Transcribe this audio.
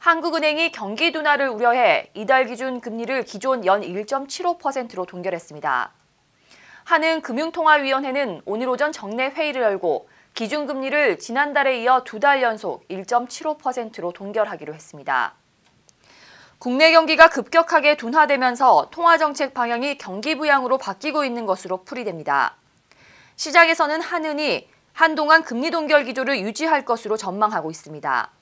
한국은행이 경기 둔화를 우려해 이달 기준 금리를 기존 연 1.75%로 동결했습니다. 한은금융통화위원회는 오늘 오전 정례 회의를 열고 기준금리를 지난달에 이어 두 달 연속 1.75%로 동결하기로 했습니다. 국내 경기가 급격하게 둔화되면서 통화정책 방향이 경기 부양으로 바뀌고 있는 것으로 풀이됩니다. 시장에서는 한은이 한동안 금리 동결 기조를 유지할 것으로 전망하고 있습니다.